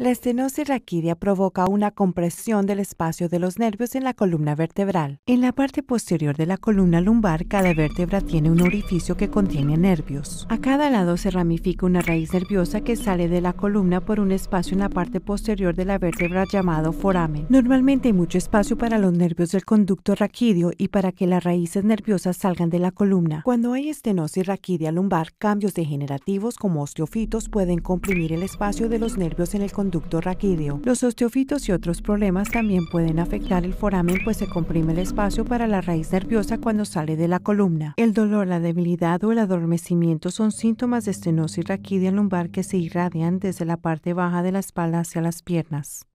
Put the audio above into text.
La estenosis raquídea provoca una compresión del espacio de los nervios en la columna vertebral. En la parte posterior de la columna lumbar, cada vértebra tiene un orificio que contiene nervios. A cada lado se ramifica una raíz nerviosa que sale de la columna por un espacio en la parte posterior de la vértebra llamado foramen. Normalmente hay mucho espacio para los nervios del conducto raquídeo y para que las raíces nerviosas salgan de la columna. Cuando hay estenosis raquídea lumbar, cambios degenerativos como osteofitos pueden comprimir el espacio de los nervios en el conducto raquídeo. Los osteofitos y otros problemas también pueden afectar el foramen pues se comprime el espacio para la raíz nerviosa cuando sale de la columna. El dolor, la debilidad o el adormecimiento son síntomas de estenosis raquídea lumbar que se irradian desde la parte baja de la espalda hacia las piernas.